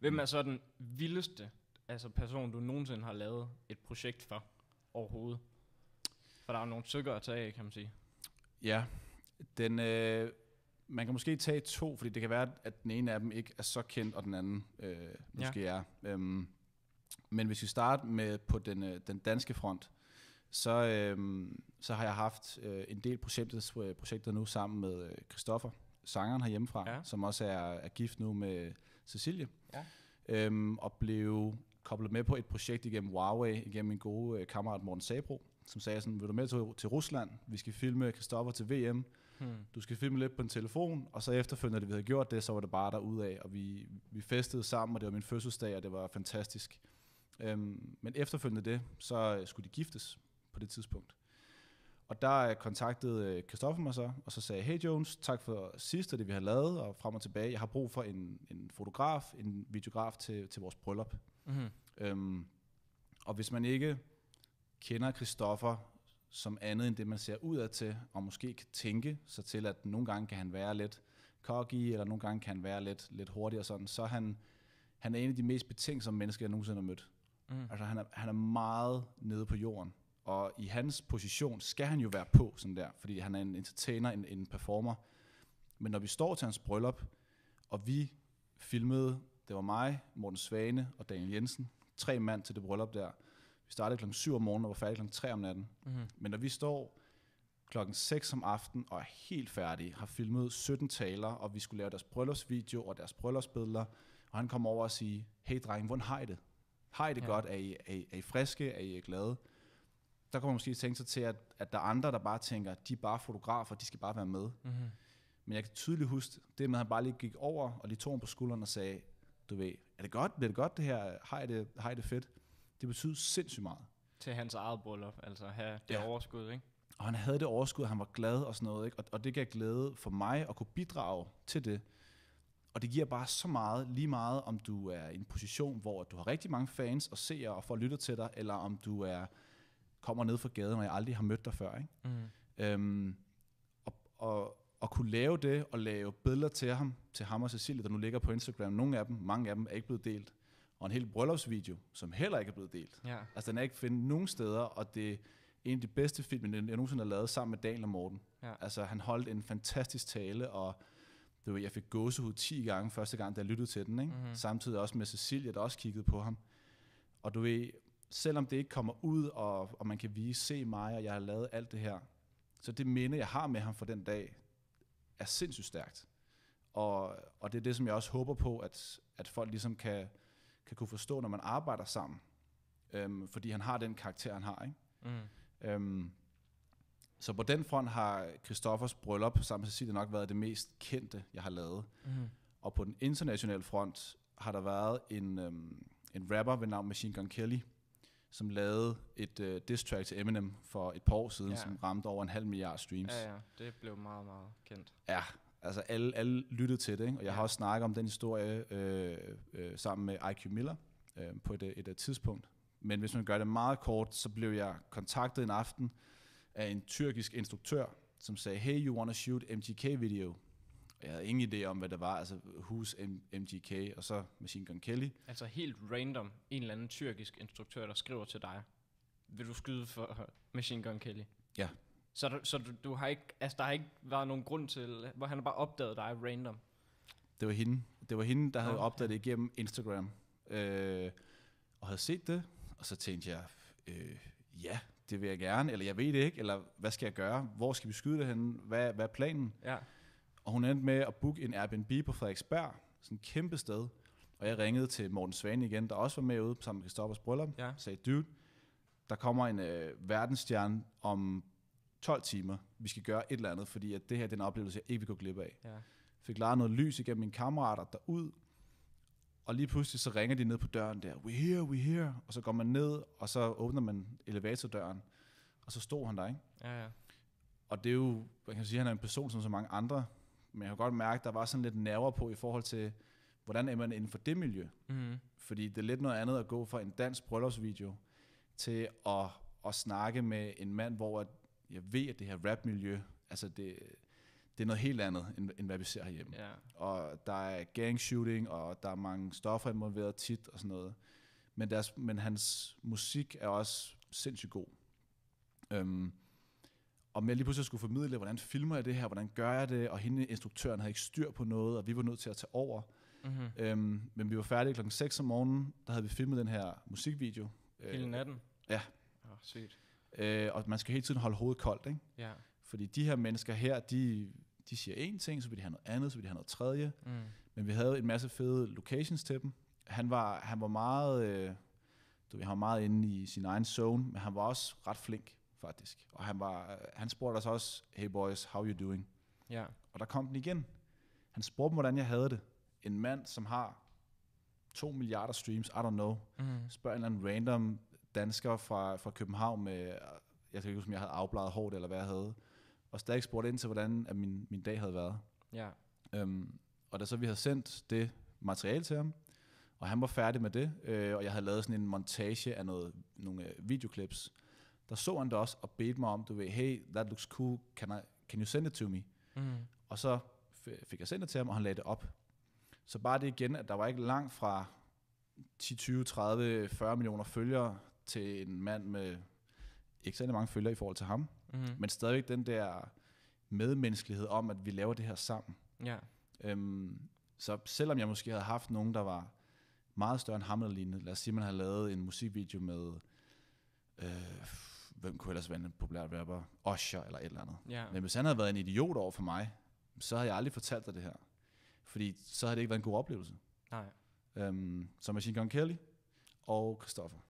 Hvem mm. er så den vildeste altså person, du nogensinde har lavet et projekt for overhovedet? For der er jo nogle stykker at tage af, kan man sige. Ja, den, øh, man kan måske tage to, fordi det kan være, at den ene af dem ikke er så kendt, og den anden øh, måske ja. er. Øhm, men hvis vi starter med på den, øh, den danske front, så, øh, så har jeg haft øh, en del projekter, øh, projekter nu sammen med Kristoffer, øh, sangeren herhjemmefra, ja. som også er, er gift nu med Cecilie, ja. øhm, og blev koblet med på et projekt igennem Huawei, igennem min gode øh, kammerat Morten Sabro, som sagde sådan, vil du med til, til Rusland? Vi skal filme Kristoffer til VM. Hmm. Du skal filme lidt på en telefon, og så efterfølgende, da vi havde gjort det, så var det bare af, og vi, vi festede sammen, og det var min fødselsdag, og det var fantastisk. Øhm, men efterfølgende det, så øh, skulle de giftes på det tidspunkt. Og der kontaktede Kristoffer øh, mig så, og så sagde, hey Jones, tak for sidste det vi har lavet, og frem og tilbage. Jeg har brug for en, en fotograf, en videograf til, til vores bryllup. Mm-hmm. Øhm, og hvis man ikke kender Kristoffer som andet end det, man ser udad til, og måske kan tænke sig til, at nogle gange kan han være lidt cocky, eller nogle gange kan han være lidt, lidt hurtig og sådan, så han, han er en af de mest betænksomme mennesker, jeg nogensinde har mødt. Mm. Altså han er, han er meget nede på jorden. Og i hans position skal han jo være på sådan der, fordi han er en entertainer, en, en performer. Men når vi står til hans bryllup, og vi filmede, det var mig, Morten Svane og Daniel Jensen, tre mand til det bryllup der. Vi startede klokken 7 om morgenen og var færdige klokken 3 om natten. Mm-hmm. Men når vi står klokken 6 om aftenen og er helt færdige, har filmet 17 taler, og vi skulle lave deres bryllupsvideo og deres bryllupsbilleder, og han kommer over og siger, hey dreng, hvordan har I det? Har I det ja. godt? Er I, er, I, er I friske? Er I glade? der kan man måske tænke sig til, at, at der er andre, der bare tænker, de er bare fotografer, de skal bare være med. Mm-hmm. Men jeg kan tydeligt huske det med, at han bare lige gik over og lige tog ham på skulderen og sagde, du ved, er det godt, bliver det godt det her, har I det, har I det fedt? Det betyder sindssygt meget. Til hans eget bryllup, altså at have det ja. overskud, ikke? Og han havde det overskud, han var glad og sådan noget, ikke? Og, og det gav glæde for mig at kunne bidrage til det. Og det giver bare så meget, lige meget om du er i en position, hvor du har rigtig mange fans og seere og får lyttet til dig, eller om du er kommer ned fra gaden, og jeg aldrig har mødt dig før. Ikke? Mm. Øhm, og, og, og kunne lave det, og lave billeder til ham, til ham og Cecilie, der nu ligger på Instagram. Nogle af dem, mange af dem, er ikke blevet delt. Og en hel bryllupsvideo, som heller ikke er blevet delt. Ja. Altså den er ikke findet nogen steder, og det er en af de bedste film, jeg nogensinde har lavet sammen med Daniel og Morten. Ja. Altså han holdt en fantastisk tale, og det var, jeg fik gåsehud 10 gange første gang, da jeg lyttede til den. Ikke? Mm-hmm. Samtidig også med Cecilia, der også kiggede på ham. Og du ved, selvom det ikke kommer ud, og, og man kan vise, se mig, og jeg har lavet alt det her, så det minde, jeg har med ham for den dag, er sindssygt stærkt. Og, og det er det, som jeg også håber på, at, at folk ligesom kan, kan kunne forstå, når man arbejder sammen. Øhm, fordi han har den karakter, han har. Ikke? Mm. Øhm, så på den front har Christoffers bryllup sammen med Cecilie nok været det mest kendte, jeg har lavet. Mm. Og på den internationale front har der været en, øhm, en rapper ved navn Machine Gun Kelly, som lavede et øh, diss track til Eminem for et par år siden, ja. som ramte over en halv milliard streams. Ja, ja, det blev meget, meget kendt. Ja, altså alle, alle lyttede til det, ikke? og jeg ja. har også snakket om den historie øh, øh, sammen med IQ Miller øh, på et, øh, et, et øh, tidspunkt. Men hvis man gør det meget kort, så blev jeg kontaktet en aften af en tyrkisk instruktør, som sagde, hey, you wanna shoot MGK video? jeg havde ingen idé om, hvad det var. Altså, Hus, M- MGK og så Machine Gun Kelly. Altså helt random, en eller anden tyrkisk instruktør, der skriver til dig, vil du skyde for Machine Gun Kelly? Ja. Så, du, så du, du har ikke, altså, der har ikke været nogen grund til, hvor han har bare opdaget dig random? Det var hende. Det var hende, der havde okay. opdaget det igennem Instagram. Øh, og havde set det, og så tænkte jeg, øh, ja, det vil jeg gerne, eller jeg ved det ikke, eller hvad skal jeg gøre? Hvor skal vi skyde det henne? Hvad, hvad er planen? Ja. Og hun endte med at booke en Airbnb på Frederiksberg, sådan et kæmpe sted. Og jeg ringede til Morten Svane igen, der også var med ude sammen med Kristoffers bryllup. Ja. Sagde, dude, der kommer en øh, verdensstjerne om 12 timer. Vi skal gøre et eller andet, fordi at det her er en oplevelse, jeg ikke vil gå glip af. Ja. Fik lavet noget lys igennem mine kammerater derud. Og lige pludselig så ringer de ned på døren der, we here, we here. Og så går man ned, og så åbner man elevatordøren. Og så stod han der, ikke? Ja, ja. Og det er jo, man kan sige, at han er en person som så mange andre men jeg kan godt mærke, at der var sådan lidt nerver på i forhold til, hvordan er man inden for det miljø? Mm. Fordi det er lidt noget andet at gå fra en dansk bryllupsvideo til at, at snakke med en mand, hvor jeg ved, at det her rapmiljø, altså det, det er noget helt andet, end, end hvad vi ser herhjemme. Yeah. Og der er gang shooting, og der er mange stoffer involveret tit og sådan noget. Men, deres, men hans musik er også sindssygt god. Øhm, om jeg lige pludselig skulle formidle, hvordan filmer jeg det her, hvordan gør jeg det, og hende instruktøren havde ikke styr på noget, og vi var nødt til at tage over. Mm-hmm. Øhm, men vi var færdige klokken 6 om morgenen, der havde vi filmet den her musikvideo. Øh, hele øh, natten? Ja. Oh, sygt. Øh, og man skal hele tiden holde hovedet koldt, ikke? Ja. Yeah. Fordi de her mennesker her, de, de siger én ting, så vil de have noget andet, så vil de have noget tredje. Mm. Men vi havde en masse fede locations til dem. Han var, han var meget... Øh, du ved, han var meget inde i sin egen zone, men han var også ret flink faktisk. Og han, var, han spurgte os også, hey boys, how you doing? Ja. Og der kom den igen. Han spurgte dem, hvordan jeg havde det. En mand, som har 2 milliarder streams, I don't know, mm. spørger en eller anden random dansker fra, fra København med, jeg kan ikke huske, om jeg havde afbladet hårdt, eller hvad jeg havde, og stadig spurgte ind til, hvordan at min, min dag havde været. Ja. Øhm, og da så vi havde sendt det materiale til ham, og han var færdig med det, øh, og jeg havde lavet sådan en montage af noget, nogle øh, videoklips, der så han det også og bedte mig om, du ved, hey, that looks cool, can, I, can you send it to me? Mm. Og så fik jeg sendt det til ham, og han lagde det op. Så bare det igen, at der var ikke langt fra 10, 20, 30, 40 millioner følgere til en mand med ikke særlig mange følgere i forhold til ham, mm. men stadigvæk den der medmenneskelighed om, at vi laver det her sammen. Ja. Øhm, så selvom jeg måske havde haft nogen, der var meget større end ham eller lignende, lad os sige, man havde lavet en musikvideo med øh, hvem kunne ellers være en populær rapper? Osher eller et eller andet. Ja. Men hvis han havde været en idiot over for mig, så havde jeg aldrig fortalt dig det her. Fordi så havde det ikke været en god oplevelse. Nej. Øhm, så Machine Gun Kelly og Christoffer.